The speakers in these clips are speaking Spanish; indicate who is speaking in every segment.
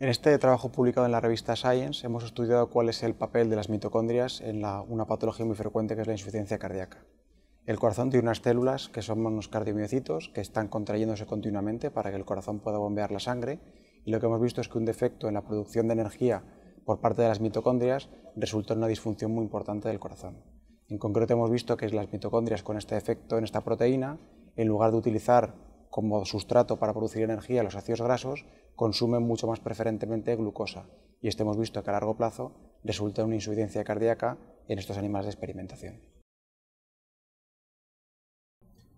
Speaker 1: En este trabajo publicado en la revista Science hemos estudiado cuál
Speaker 2: es el papel de las mitocondrias en una patología muy frecuente que es la insuficiencia cardíaca. El corazón tiene unas células que son unos cardiomiocitos que están contrayéndose continuamente para que el corazón pueda bombear la sangre y lo que hemos visto es que un defecto en la producción de energía por parte de las mitocondrias resultó en una disfunción muy importante del corazón. En concreto hemos visto que las mitocondrias con este defecto en esta proteína, en lugar de utilizar como sustrato para producir energía los ácidos grasos consumen mucho más preferentemente glucosa y esto hemos visto que a largo plazo resulta en una insuficiencia cardíaca en estos animales de experimentación.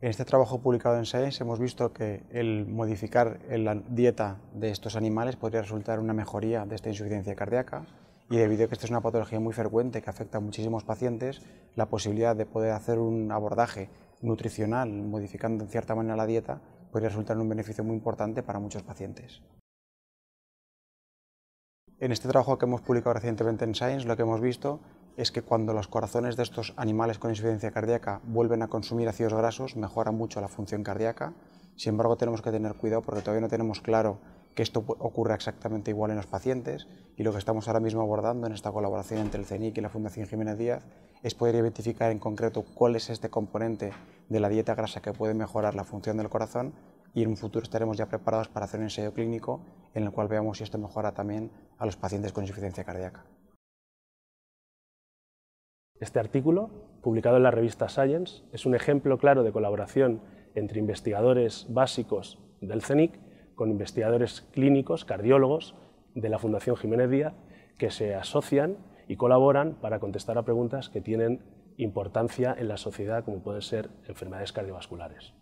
Speaker 2: En este trabajo publicado en Science hemos visto que el modificar la dieta de estos animales podría resultar en una mejoría de esta insuficiencia cardíaca y debido a que esta es una patología muy frecuente que afecta a muchísimos pacientes, la posibilidad de poder hacer un abordaje nutricional modificando en cierta manera la dieta podría resultar un beneficio muy importante para muchos pacientes. En este trabajo que hemos publicado recientemente en Science, lo que hemos visto es que cuando los corazones de estos animales con insuficiencia cardíaca vuelven a consumir ácidos grasos, mejora mucho la función cardíaca. Sin embargo, tenemos que tener cuidado porque todavía no tenemos claro que esto ocurra exactamente igual en los pacientes y lo que estamos ahora mismo abordando en esta colaboración entre el CENIC y la Fundación Jiménez Díaz es poder identificar en concreto cuál es este componente de la dieta grasa que puede mejorar la función del corazón y en un futuro estaremos ya preparados para hacer un ensayo clínico en el cual veamos si esto mejora también a los pacientes con insuficiencia cardíaca.
Speaker 1: Este artículo, publicado en la revista Science, es un ejemplo claro de colaboración entre investigadores básicos del CENIC con investigadores clínicos, cardiólogos de la Fundación Jiménez Díaz, que se asocian y colaboran para contestar a preguntas que tienen importancia en la sociedad, como pueden ser enfermedades cardiovasculares.